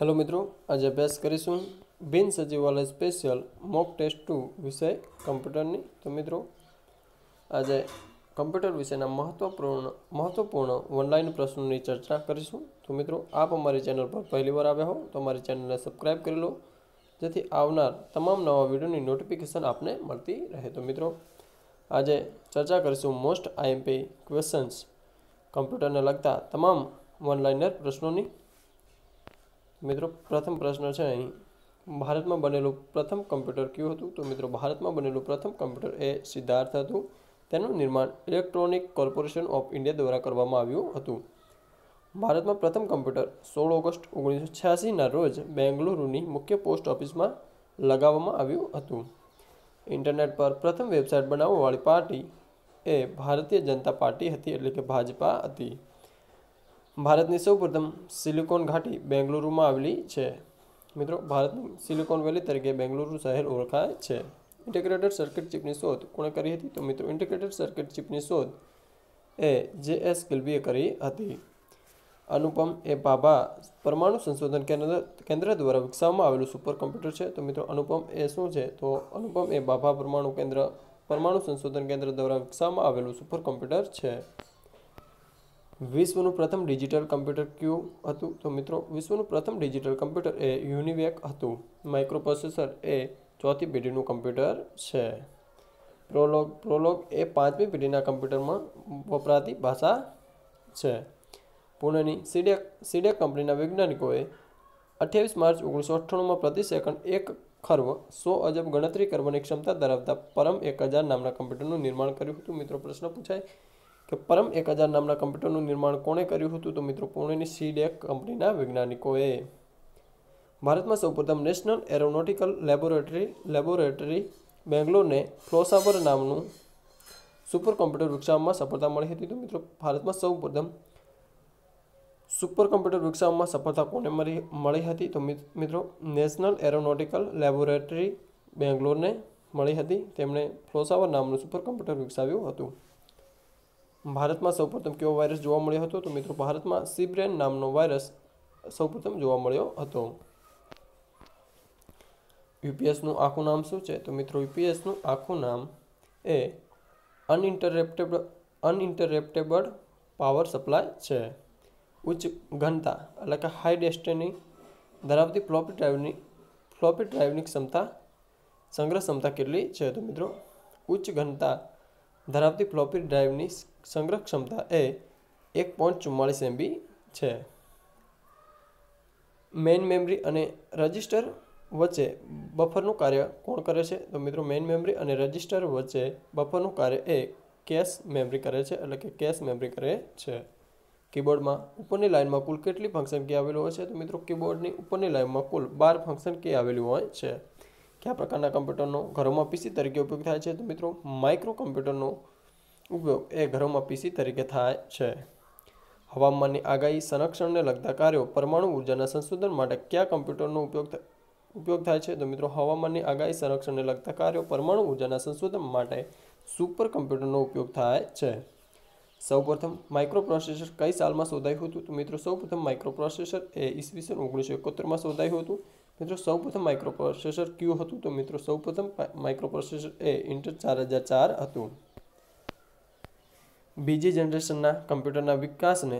hello મિત્રો આજે અભ્યાસ કરીશું બિન સચિવાલય સ્પેશિયલ મોક ટેસ્ટ ટુ વિષય કમ્પ્યુટરની તો મિત્રો આજે કમ્પ્યુટર વિષયના મહત્વપૂર્ણ મહત્વપૂર્ણ ઓનલાઈન પ્રશ્નોની ચર્ચા કરીશું તો મિત્રો આપ અમારી ચેનલ પર પહેલીવાર આવ્યા હો તો અમારી ચેનલને સબસ્ક્રાઈબ કરી લો જેથી આવનાર તમામ નવા વિડીયોની નોટિફિકેશન આપને મળતી રહે તો મિત્રો આજે ચર્ચા કરીશું મોસ્ટ આઈએમપી ક્વેશ્ચન્સ કમ્પ્યુટરને લગતા તમામ ઓનલાઈનર પ્રશ્નોની મિત્રો પ્રથમ પ્રશ્ન છે અહીં ભારતમાં બનેલું પ્રથમ કમ્પ્યુટર કયું હતું તો મિત્રો ભારતમાં બનેલું પ્રથમ કમ્પ્યુટર એ સિદ્ધાર્થ હતું તેનું નિર્માણ ઇલેક્ટ્રોનિક કોર્પોરેશન ઓફ ઇન્ડિયા દ્વારા કરવામાં આવ્યું હતું ભારતમાં પ્રથમ કમ્પ્યુટર સોળ ઓગસ્ટ ઓગણીસો છ્યાસીના રોજ બેંગલુરુની મુખ્ય પોસ્ટ ઓફિસમાં લગાવવામાં આવ્યું હતું ઇન્ટરનેટ પર પ્રથમ વેબસાઇટ બનાવવાવાળી પાર્ટી એ ભારતીય જનતા પાર્ટી હતી એટલે કે ભાજપા હતી ભારતની સૌપ્રથમ સિલિકોન ઘાટી બેંગલુરુમાં આવેલી છે મિત્રો ભારતની સિલિકોન વેલી તરીકે બેંગલુરુ શહેર ઓળખાય છે ઇન્ટિગ્રેટેડ સર્કિટ ચિપની શોધ કોણે કરી હતી તો મિત્રો ઇન્ટિગ્રેટેડ સર્કિટ ચિપની શોધ એ જે એસ ગિલ્બીએ કરી હતી અનુપમ એ ભાભા પરમાણુ સંશોધન કેન્દ્ર કેન્દ્ર દ્વારા વિકસાવવામાં આવેલું સુપર કમ્પ્યુટર છે તો મિત્રો અનુપમ એ શું છે તો અનુપમ એ ભાભા પરમાણુ કેન્દ્ર પરમાણુ સંશોધન કેન્દ્ર દ્વારા વિકસાવવામાં આવેલું સુપર કમ્પ્યુટર છે વિશ્વનું પ્રથમ ડિજિટલ કમ્પ્યુટર ક્યુ હતું તો મિત્રો વિશ્વનું પ્રથમ ડિજિટલ કમ્પ્યુટર એ યુનિવેક હતું માઇક્રોપ્રોસેસર એ ચોથી પેઢીનું કમ્પ્યુટર છે પ્રોલોગ પ્રોલોગ એ પાંચમી પેઢીના કમ્પ્યુટરમાં વપરાતી ભાષા છે પુણેની સીડેક સીડેક કંપનીના વૈજ્ઞાનિકોએ અઠ્યાવીસ માર્ચ ઓગણીસો અઠ્ઠાણુંમાં પ્રતિ સેકન્ડ એક ખર્વ સો અજબ ગણતરી કરવાની ક્ષમતા ધરાવતા પરમ એક હજાર નામના કમ્પ્યુટરનું નિર્માણ કર્યું હતું મિત્રો પ્રશ્ન પૂછાય કે પરમ એક હજાર નામના કમ્પ્યુટરનું નિર્માણ કોણે કર્યું હતું તો મિત્રો પુણેની સીડેક કંપનીના વૈજ્ઞાનિકોએ ભારતમાં સૌપ્રથમ નેશનલ એરોનોટિકલ લેબોરેટરી લેબોરેટરી બેંગ્લોરને ફ્લોસાવર નામનું સુપર કોમ્પ્યુટર વિકસાવવામાં સફળતા મળી હતી તો મિત્રો ભારતમાં સૌપ્રથમ સુપર કોમ્પ્યુટર વિકસાવવામાં સફળતા કોને મળી હતી તો મિત્રો નેશનલ એરોનોટિકલ લેબોરેટરી બેંગ્લોરને મળી હતી તેમણે ફ્લોસાવર નામનું સુપર કોમ્પ્યુટર વિકસાવ્યું હતું ભારતમાં સૌપ્રથમ કેવો વાયરસ જોવા મળ્યો હતો તો મિત્રો ભારતમાં સીબ્રેન નામનો વાયરસ સૌપ્રથમ જોવા મળ્યો હતો યુપીએસનું આખું નામ શું છે તો મિત્રો યુપીએસનું આખું નામ એ અનઇન્ટરેપ્ટેબલ અનઇન્ટરેપ્ટેબલ પાવર સપ્લાય છે ઉચ્ચ ઘનતા એટલે કે હાઈ ડેસ્ટિની ધરાવતી ફ્લોપી ડ્રાઈવની ફ્લોપી ડ્રાઈવની ક્ષમતા સંગ્રહ ક્ષમતા કેટલી છે તો મિત્રો ઉચ્ચ ઘનતા ધરાવતી ફ્લોપી ડ્રાઈવની સંગ્રહ ક્ષમતા એ એક પોઈન્ટ ચુમ્માળીસ એમબી છે મેઇન મેમરી અને રજિસ્ટર વચ્ચે બફરનું કાર્ય કોણ કરે છે તો મિત્રો મેઇન મેમરી અને રજિસ્ટર વચ્ચે બફરનું કાર્ય એ કેશ મેમરી કરે છે એટલે કે કેશ મેમરી કરે છે કીબોર્ડમાં ઉપરની લાઇનમાં કુલ કેટલી ફંક્શન કી આવેલું હોય છે તો મિત્રો કીબોર્ડની ઉપરની લાઇનમાં કુલ બાર ફંક્શન કી આવેલું હોય છે કયા પ્રકારના કમ્પ્યુટરનો ઘરોમાં પીસી તરીકે ઉપયોગ થાય છે તો મિત્રો માઇક્રો કમ્પ્યુટરનો ઉપયોગ એ ઘરોમાં પીસી તરીકે થાય છે હવામાનની આગાહી સંરક્ષણને લગતા કાર્યો પરમાણુ ઉર્જાના સંશોધન માટે કયા કમ્પ્યુટરનો ઉપયોગ ઉપયોગ થાય છે તો મિત્રો હવામાનની આગાહી સંરક્ષણને લગતા કાર્યો પરમાણુ ઉર્જાના સંશોધન માટે સુપર કમ્પ્યુટરનો ઉપયોગ થાય છે સૌપ્રથમ માઇક્રોપ્રોસેસર કઈ સાલમાં શોધાયું હતું તો મિત્રો સૌપ્રથમ માઇક્રોપ્રોસેસર એ ઈસવીસન ઓગણીસો એકોતેરમાં શોધાયું હતું મિત્રો સૌપ્રથમ માઇક્રોપ્રોસેસર ક્યુ હતું તો મિત્રો સૌપ્રથમ માઇક્રોપ્રોસેસર એ ઇન્ટર ચાર હજાર ચાર હતું બીજી જનરેશનના કમ્પ્યુટરના વિકાસને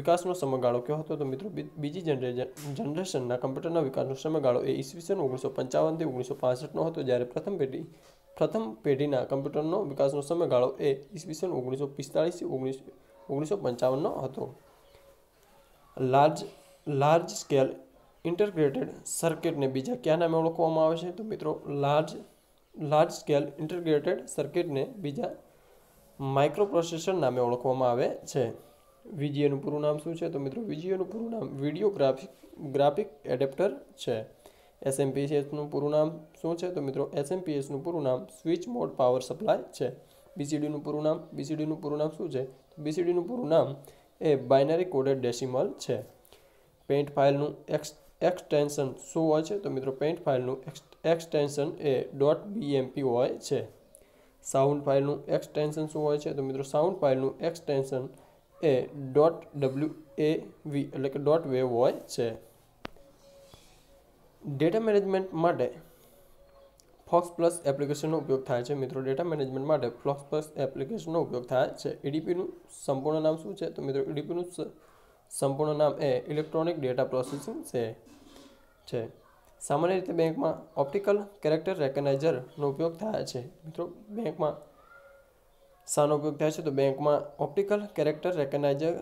વિકાસનો સમયગાળો કયો હતો તો મિત્રો બીજી જનરેશનના કમ્પ્યુટરના વિકાસનો સમયગાળો એ ઈસવીસન ઓગણીસો પંચાવનથી ઓગણીસો પાસઠનો હતો જ્યારે પ્રથમ પેઢી પ્રથમ પેઢીના કમ્પ્યુટરનો વિકાસનો સમયગાળો એ ઈસવીસન ઓગણીસો પિસ્તાળીસથી ઓગણીસો ઓગણીસો પંચાવનનો હતો લાર્જ લાર્જ સ્કેલ ઇન્ટરગ્રેટેડ સર્કિટને બીજા ક્યાં નામે ઓળખવામાં આવે છે તો મિત્રો લાર્જ લાર્જ સ્કેલ ઇન્ટરગ્રેટેડ સર્કિટને બીજા માઇક્રોપ્રોસેસર નામે ઓળખવામાં આવે છે વીજીએનું પૂરું નામ શું છે તો મિત્રો વીજીએનું પૂરું નામ વિડીયો ગ્રાફિક ગ્રાફિક એડેપ્ટર છે એસએમપીસીએસનું પૂરું નામ શું છે તો મિત્રો એસએમપીએસનું પૂરું નામ સ્વિચ મોડ પાવર સપ્લાય છે બીસીડીનું પૂરું નામ બીસીડીનું પૂરું નામ શું છે બીસીડીનું પૂરું નામ એ બાઇનરી કોડેડ ડેસિમલ છે પેન્ટ ફાઇલનું એક્સ એક્સટેન્શન શું હોય છે તો મિત્રો પેન્ટ ફાઇલનું એક્સટેન્શન એ ડોટ બીએમપી હોય છે સાઉન્ડ ફાઇલનું એક્સટેન્શન શું હોય છે તો મિત્રો સાઉન્ડ ફાઇલનું એક્સટેન્શન એ ડોટ ડબલ્યુ એ વી એટલે કે ડોટ વેવ હોય છે ડેટા મેનેજમેન્ટ માટે ફોક્સ પ્લસ એપ્લિકેશનનો ઉપયોગ થાય છે મિત્રો ડેટા મેનેજમેન્ટ માટે ફોક્સ પ્લસ એપ્લિકેશનનો ઉપયોગ થાય છે ઈડીપીનું e સંપૂર્ણ નામ શું છે તો મિત્રો ઈડીપીનું e સંપૂર્ણ નામ એ ઇલેક્ટ્રોનિક ડેટા પ્રોસેસિંગ છે છે સામાન્ય રીતે બેંકમાં ઓપ્ટિકલ કેરેક્ટર રેકગ્નાઇઝરનો ઉપયોગ થાય છે મિત્રો બેંકમાં શાનો ઉપયોગ થાય છે તો બેંકમાં ઓપ્ટિકલ કેરેક્ટર રેકગ્નાઇઝર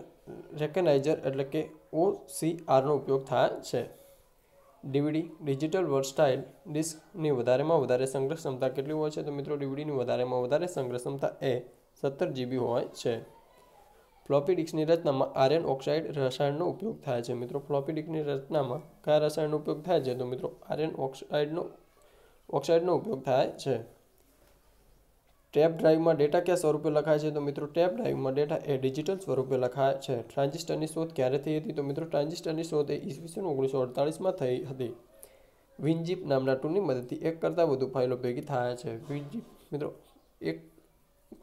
રેકગ્નાઇઝર એટલે કે ઓ સી આરનો ઉપયોગ થાય છે ડીવીડી ડિજિટલ વર્સ્ટાઇલ ડિસ્કની વધારેમાં વધારે સંગ્રહ ક્ષમતા કેટલી હોય છે તો મિત્રો ડીવીડીની વધારેમાં વધારે સંગ્રહ ક્ષમતા એ સત્તર જીબી હોય છે ફ્લોપી રચનામાં આર્યન ઓક્સાઇડ રસાયણનો ઉપયોગ થાય છે મિત્રો ફ્લોપી રચનામાં કયા રસાયણનો ઉપયોગ થાય છે તો મિત્રો આર્યન ઓક્સાઇડનો ઓક્સાઇડનો ઉપયોગ થાય છે ટેપ ડ્રાઈવમાં ડેટા કયા સ્વરૂપે લખાય છે તો મિત્રો ટેપ ડ્રાઈવમાં ડેટા એ ડિજિટલ સ્વરૂપે લખાય છે ટ્રાન્ઝિસ્ટરની શોધ ક્યારે થઈ હતી તો મિત્રો ટ્રાન્ઝિસ્ટરની શોધ એ ઈસવીસન ઓગણીસો અડતાલીસમાં થઈ હતી વિનજીપ નામના ટૂલની મદદથી એક કરતાં વધુ ફાઇલો ભેગી થાય છે વિનજીપ મિત્રો એક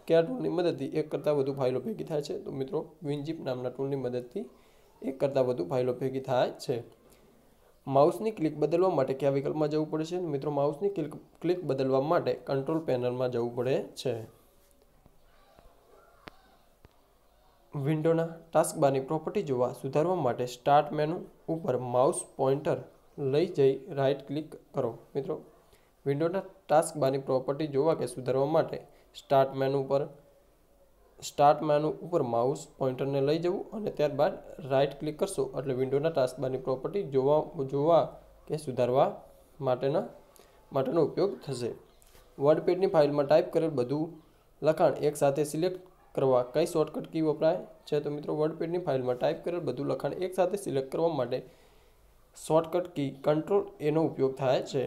કયા ટૂલની મદદથી એક કરતાં વધુ ફાઇલો ભેગી થાય છે તો મિત્રો વિનજીપ નામના ટૂલની મદદથી એક કરતાં વધુ ફાઇલો ભેગી થાય છે માઉસની ક્લિક બદલવા માટે કયા વિકલ્પમાં જવું પડે છે મિત્રો માઉસની ક્લિક ક્લિક બદલવા માટે કંટ્રોલ પેનલમાં જવું પડે છે વિન્ડોના ટાસ્કબારની પ્રોપર્ટી જોવા સુધારવા માટે સ્ટાર્ટ મેનુ ઉપર માઉસ પોઇન્ટર લઈ જઈ રાઇટ ક્લિક કરો મિત્રો વિન્ડોના ટાસ્કબારની પ્રોપર્ટી જોવા કે સુધારવા માટે સ્ટાર્ટ મેનુ ઉપર સ્ટાર્ટ મેનુ ઉપર માઉસ પોઈન્ટરને લઈ જવું અને ત્યારબાદ રાઇટ ક્લિક કરશો એટલે વિન્ડોના ટાસ્કબારની પ્રોપર્ટી જોવા જોવા કે સુધારવા માટેના માટેનો ઉપયોગ થશે વર્ડ પેડની ફાઇલમાં ટાઈપ કરેલ બધું લખાણ એકસાથે સિલેક્ટ કરવા કઈ શોર્ટકટ કી વપરાય છે તો મિત્રો વર્ડ પેડની ફાઇલમાં ટાઈપ કરેલ બધું લખાણ એકસાથે સિલેક્ટ કરવા માટે શોર્ટકટ કી કંટ્રોલ એનો ઉપયોગ થાય છે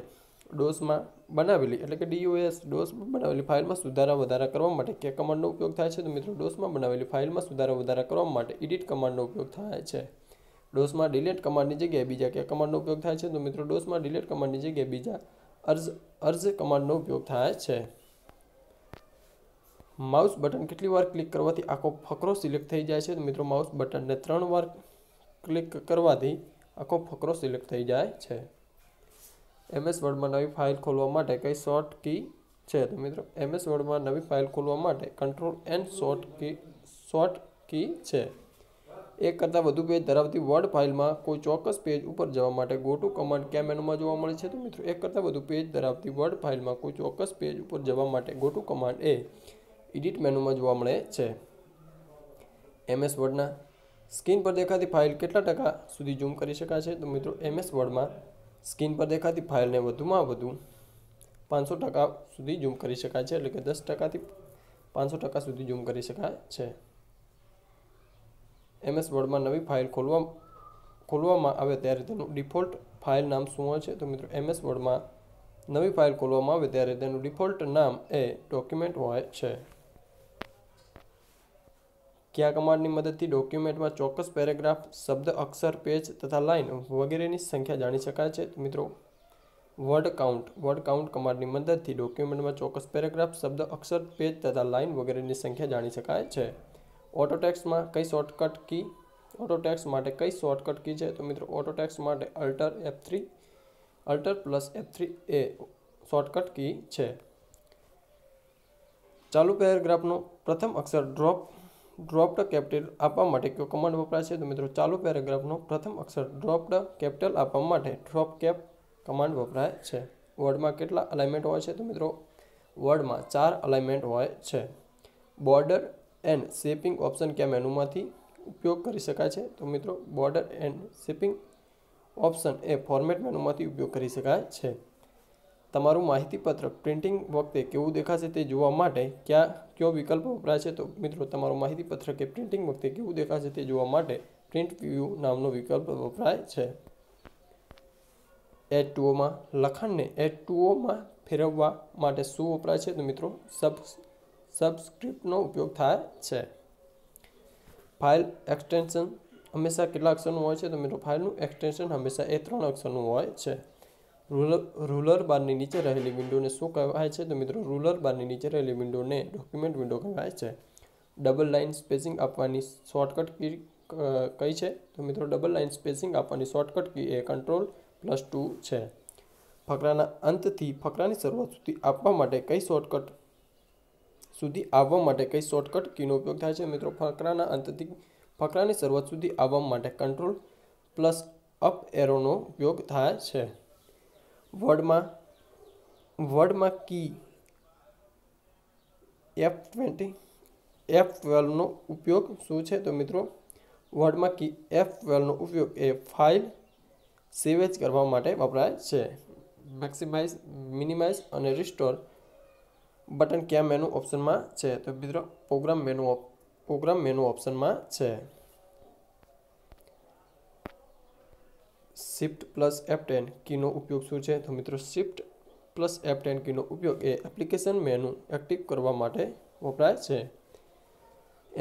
ડોસમાં બનાવેલી એટલે કે ડીયુએસ ડોસ બનાવેલી ફાઇલમાં સુધારા વધારા કરવા માટે કે કમાન્ડનો ઉપયોગ થાય છે તો મિત્રો ડોસમાં બનાવેલી ફાઇલમાં સુધારા વધારા કરવા માટે ઇડિટ કમાન્ડનો ઉપયોગ થાય છે ડોસમાં ડિલેટ કમાન્ડની જગ્યાએ બીજા કે કમાન્ડનો ઉપયોગ થાય છે તો મિત્રો ડોસમાં ડિલેટ કમાન્ડની જગ્યાએ બીજા અર્જ અર્જ કમાન્ડનો ઉપયોગ થાય છે માઉસ બટન કેટલી વાર ક્લિક કરવાથી આખો ફકરો સિલેક્ટ થઈ જાય છે તો મિત્રો માઉસ બટનને ત્રણ વાર ક્લિક કરવાથી આખો ફકરો સિલેક્ટ થઈ જાય છે એમએસ વર્ડમાં નવી ફાઇલ ખોલવા માટે કઈ શોર્ટ કી છે તો મિત્રો એમએસ વર્ડમાં નવી ફાઇલ ખોલવા માટે control and short key short key છે એક કરતાં વધુ પેજ ધરાવતી વર્ડ ફાઇલમાં કોઈ ચોક્કસ પેજ ઉપર જવા માટે ગોટુ કમાન્ડ કયા મેનુમાં જોવા મળે છે તો મિત્રો એક કરતાં વધુ પેજ ધરાવતી વર્ડ ફાઇલમાં કોઈ ચોક્કસ પેજ ઉપર જવા માટે ગોટુ કમાન્ડ એ એડિટ મેનુમાં જોવા મળે છે એમએસ વર્ડના સ્ક્રીન પર દેખાતી ફાઇલ કેટલા ટકા સુધી ઝૂમ કરી શકાશે તો મિત્રો એમએસ વર્ડમાં સ્ક્રીન પર દેખાતી ફાઇલને વધુમાં વધુ પાંચસો ટકા સુધી ઝૂમ કરી શકાય છે એટલે કે દસ ટકાથી પાંચસો ટકા સુધી ઝૂમ કરી શકાય છે એમએસ વર્ડમાં નવી ફાઇલ ખોલવા ખોલવામાં આવે ત્યારે તેનું ડિફોલ્ટ ફાઇલ નામ શું હોય છે તો મિત્રો એમએસ વર્ડમાં નવી ફાઇલ ખોલવામાં આવે ત્યારે તેનું ડિફોલ્ટ નામ એ ડોક્યુમેન્ટ હોય છે કે કમાન્ડની મદદથી ડોક્યુમેન્ટમાં ચોક્કસ પેરેગ્રાફ શબ્દ અક્ષર પેજ તથા લાઇન વગેરેની સંખ્યા જાણી શકાય છે મિત્રો વર્ડ કાઉન્ટ વર્ડ કાઉન્ટ કમાન્ડની મદદથી ડોક્યુમેન્ટમાં ચોક્કસ પેરેગ્રાફ શબ્દ અક્ષર પેજ તથા લાઇન વગેરેની સંખ્યા જાણી શકાય છે ઓટોટેક્સમાં કઈ શોર્ટકટ કી ઓટોટેક્સ માટે કઈ શોર્ટકટ કી છે તો મિત્રો ઓટોટેક્સ માટે alt F three alt plus F three એ શોર્ટકટ કી છે ચાલુ પેરેગ્રાફનો પ્રથમ અક્ષર ડ્રોપ ડ્રોપ્ડ કેપિટલ આપવા માટે કયો કમાન્ડ વપરાય છે તો મિત્રો ચાલુ પેરેગ્રાફનો પ્રથમ અક્ષર ડ્રોપ્ડ કેપિટલ આપવા માટે ડ્રોપ કેપ કમાન્ડ વપરાય છે વર્ડમાં કેટલા અલાઇમેન્ટ હોય છે તો મિત્રો વર્ડમાં ચાર અલાઇમેન્ટ હોય છે બોર્ડર એન્ડ શેપિંગ ઓપ્શન કે મેનુમાંથી ઉપયોગ કરી શકાય છે તો મિત્રો બોર્ડર એન્ડ શેપિંગ ઓપ્શન એ ફોર્મેટ મેનુમાંથી ઉપયોગ કરી શકાય છે તમારું માહિતીપત્ર પ્રિન્ટિંગ વખતે કેવું દેખાશે તે જોવા માટે ક્યાં કયો વિકલ્પ વપરાય છે તો મિત્રો તમારું માહિતીપત્ર કે પ્રિન્ટિંગ વખતે કેવું દેખાશે તે જોવા માટે પ્રિન્ટ વ્યૂ નામનો વિકલ્પ વપરાય છે એચ ટુઓમાં લખાણને એચ ટુઓમાં ફેરવવા માટે શું વપરાય છે તો મિત્રો સબ સબસ્ક્રિપ્ટનો ઉપયોગ થાય છે ફાઇલ એક્સટેન્શન હંમેશા કેટલા અક્ષરનું હોય છે તો મિત્રો ફાઇલનું એક્સટેન્શન હંમેશા એ ત્રણ અક્ષરનું હોય છે રૂલર રૂલર બારની નીચે રહેલી વિન્ડોને શું કહેવાય છે તો મિત્રો રૂલર બારની નીચે રહેલી વિન્ડોને ડોક્યુમેન્ટ વિન્ડો કહેવાય છે ડબલ લાઇન સ્પેસિંગ આપવાની શોર્ટકટ કી કઈ છે તો મિત્રો ડબલ લાઇન સ્પેસિંગ આપવાની શોર્ટકટ કી એ કંટ્રોલ પ્લસ ટુ છે ફકરાના અંતથી ફકરાની શરૂઆત સુધી આપવા માટે કઈ શોર્ટકટ સુધી આવવા માટે કઈ શોર્ટકટ કીનો ઉપયોગ થાય છે મિત્રો ફકરાના અંતથી ફકરાની શરૂઆત સુધી આવવા માટે કંટ્રોલ પ્લસ અપ એરોનો ઉપયોગ થાય છે વર્ડમાં વર્ડમાં કી એફ ટ્વેન્ટી એફ ટ્વેલ્વનો ઉપયોગ શું છે તો મિત્રો વર્ડમાં કી એફ ટ્વેલ્વનો ઉપયોગ એ ફાઇલ સેવેજ કરવા માટે વપરાય છે મેક્સિમાઇઝ મિનિમાઇઝ અને રિસ્ટોર બટન ક્યાં મેનુ ઓપ્શનમાં છે તો મિત્રો પ્રોગ્રામ મેનુ પ્રોગ્રામ મેનુ ઓપ્શનમાં છે શિફ્ટ પ્લસ એફ ટેન કીનો ઉપયોગ શું છે તો મિત્રો શિફ્ટ પ્લસ એફ ટેન કીનો ઉપયોગ એ એપ્લિકેશન મેનુ એક્ટિવ કરવા માટે વપરાય છે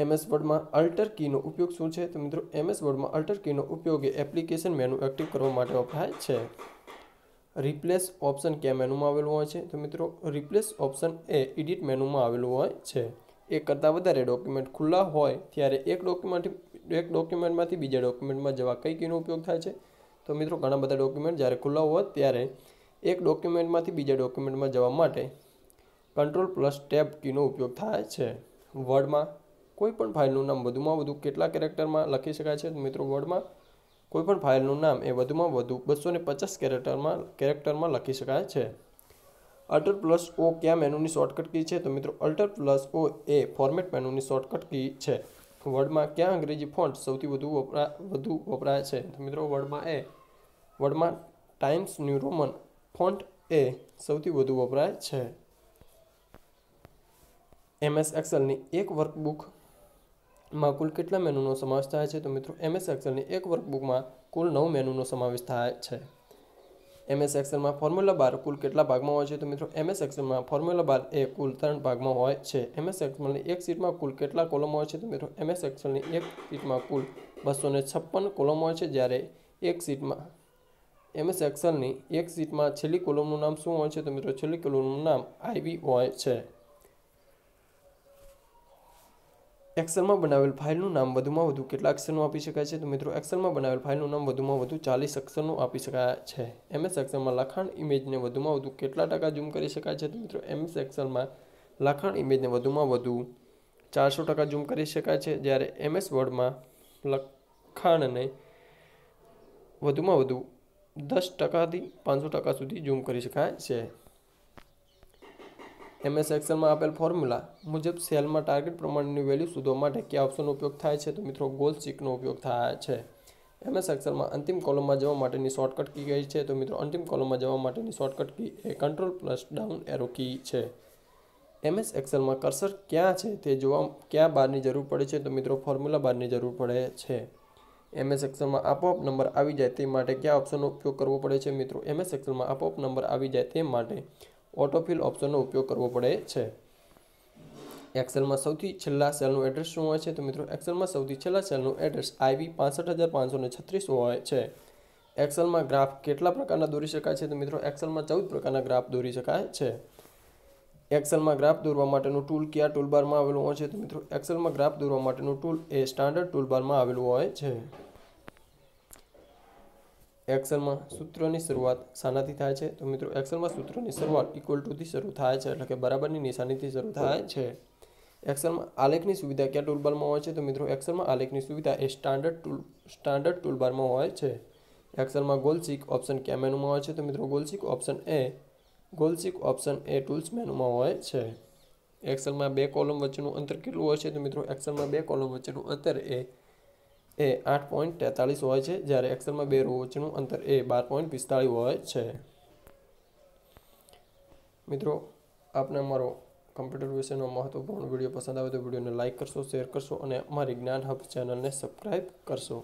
એમએસ વર્ડમાં અલ્ટર કીનો ઉપયોગ શું છે તો મિત્રો એમએસ વર્ડમાં અલ્ટર કીનો ઉપયોગ એ એપ્લિકેશન મેનુ એક્ટિવ કરવા માટે વપરાય છે રિપ્લેસ ઓપ્શન કયા મેનુમાં આવેલું હોય છે તો મિત્રો રિપ્લેસ ઓપ્શન એ એડિટ મેનુમાં આવેલું હોય છે એક કરતાં વધારે ડોક્યુમેન્ટ ખુલ્લા હોય ત્યારે એક ડોક્યુમેન્ટ એક ડોક્યુમેન્ટમાંથી બીજા ડોક્યુમેન્ટમાં જવા કઈ કીનો ઉપયોગ થાય છે તો મિત્રો ઘણા બધા ડોક્યુમેન્ટ જ્યારે ખુલ્લા હોય ત્યારે એક ડોક્યુમેન્ટમાંથી બીજા ડોક્યુમેન્ટમાં જવા માટે કંટ્રોલ પ્લસ ટેબ કીનો ઉપયોગ થાય છે વર્ડમાં કોઈપણ ફાઇલનું નામ વધુમાં વધુ કેટલા કેરેક્ટરમાં લખી શકાય છે મિત્રો વર્ડમાં કોઈપણ ફાઇલનું નામ એ વધુમાં વધુ બસો ને પચાસ કેરેક્ટરમાં કેરેક્ટરમાં લખી શકાય છે અલ્ટર પ્લસ ઓ કયા મેનુની શોર્ટકટ કી છે તો મિત્રો અલ્ટર પ્લસ ઓ એ ફોર્મેટ મેનુની શોર્ટકટ કી છે વર્ડમાં કયા અંગ્રેજી ફોન્ટ સૌથી વધુ વપરા વધુ વપરાય છે તો મિત્રો વર્ડમાં એ વર્ડમાં ટાઈમ્સ ન્યુરોમન ફોન્ટ એ સૌથી વધુ વપરાય છે એમએસ એક્સેલની એક વર્કબુકમાં કુલ કેટલા મેનુનો સમાવેશ થાય છે તો મિત્રો એમએસ એક્સેલની એક વર્કબુકમાં કુલ નવ મેનુનો સમાવેશ થાય છે એમએસ એક્સેલમાં ફોર્મ્યુલા બાર કુલ કેટલા ભાગમાં હોય છે તો મિત્રો એમએસ એક્સેલમાં ફોર્મ્યુલા બાર એ કુલ ત્રણ ભાગમાં હોય છે એમએસ એક્સેલની એક સીટમાં કુલ કેટલા કોલમ હોય છે તો મિત્રો એમએસ એક્સેલની એક સીટમાં કુલ બસો છપ્પન કોલમ હોય છે જ્યારે એક સીટમાં એમએસ એક્સલની એક શીટમાં છેલ્લી કોલમનું નામ શું હોય છે તો મિત્રો છેલ્લી કોલમનું નામ આઈવી હોય છે એક્સેલમાં બનાવેલ ફાઇલનું નામ વધુમાં વધુ કેટલા અક્ષરનું આપી શકાય છે તો મિત્રો એક્સેલમાં બનાવેલ ફાઇલનું નામ વધુમાં વધુ ચાલીસ અક્ષરનું આપી શકાય છે એમએસ એક્સેલમાં લખાણ ઇમેજને વધુમાં વધુ કેટલા ટકા ઝૂમ કરી શકાય છે તો મિત્રો એમએસ એક્સેલમાં લખાણ ઇમેજને વધુમાં વધુ ચારસો ટકા ઝૂમ કરી શકાય છે જ્યારે એમએસ વર્ડમાં લખાણને વધુમાં વધુ દસ ટકાથી પાંચસો ટકા સુધી ઝૂમ કરી શકાય છે એમએસ એક્સેલમાં આપેલ ફોર્મ્યુલા મુજબ સેલમાં ટાર્ગેટ પ્રમાણેની વેલ્યુ શોધવા માટે કયા ઓપ્શનનો ઉપયોગ થાય છે તો મિત્રો ગોલ ચીકનો ઉપયોગ થાય છે એમએસ એક્સેલમાં અંતિમ કોલમમાં જવા માટેની શોર્ટકટ કી ગઈ છે તો મિત્રો અંતિમ કોલમમાં જવા માટેની શોર્ટકટ કી એ control plus down arrow key છે એમએસ એક્સેલમાં કર્સર ક્યાં છે તે જોવા કયા બારની જરૂર પડે છે તો મિત્રો ફોર્મ્યુલા બારની જરૂર પડે છે એમએસ એક્સેલમાં આપોઆપ નંબર આવી જાય તે માટે કયા ઓપ્શનનો ઉપયોગ કરવો પડે છે મિત્રો એમએસ એક્સેલમાં આપોઆપ નંબર આવી જાય તે માટે ઓટોફિલ ઓપ્શનનો ઉપયોગ કરવો પડે છે એક્સેલમાં સૌથી છેલ્લા સેલનું એડ્રેસ શું હોય છે તો મિત્રો એક્સેલમાં સૌથી છેલ્લા સેલનું એડ્રેસ આઈવી પાંસઠ હજાર પાંચસો છત્રીસ હોય છે એક્સેલમાં ગ્રાફ કેટલા પ્રકારના દોરી શકાય છે તો મિત્રો એક્સેલમાં ચૌદ પ્રકારના ગ્રાફ દોરી શકાય છે એક્સેલમાં ગ્રાફ દોરવા માટેનું ટૂલ કયા ટૂલબારમાં આવેલું હોય છે તો મિત્રો એક્સેલમાં ગ્રાફ દોરવા માટેનું ટૂલ એ સ્ટાન્ડર્ડ ટૂલબારમાં આવેલું હોય છે એક્સલમાં સૂત્રની શરૂઆત શાનાથી થાય છે તો મિત્રો એક્સલમાં સૂત્રોની શરૂઆત ઇક્વલ ટુથી શરૂ થાય છે એટલે કે બરાબરની નિશાનીથી શરૂ થાય છે એક્સલમાં આલેખની સુવિધા ક્યાં ટૂલબારમાં હોય છે તો મિત્રો એક્સલમાં આલેખની સુવિધા એ સ્ટાન્ડર્ડ ટૂલ સ્ટાન્ડર્ડ ટૂલબારમાં હોય છે એક્સલમાં ગોલસીક ઓપ્શન કયા મેનુમાં હોય છે તો મિત્રો ગોલસીક ઓપ્શન એ ગોલસીક ઓપ્શન એ ટૂલ્સ મેનુમાં હોય છે એક્સલમાં બે કોલમ વચ્ચેનું અંતર કેટલું હોય છે તો મિત્રો એક્સલમાં બે કોલમ વચ્ચેનું અંતર એ એ આઠ પોઈન્ટ તેતાલીસ હોય છે જ્યારે એક્સલમાં બે રોચનું અંતર એ બાર પોઈન્ટ પિસ્તાળીસ હોય છે મિત્રો આપને અમારો કમ્પ્યુટર વિશેનો મહત્વપૂર્ણ વિડીયો પસંદ આવે તો વિડીયોને લાઇક કરશો શેર કરશો અને અમારી જ્ઞાન હબ ચેનલને સબસ્ક્રાઈબ કરશો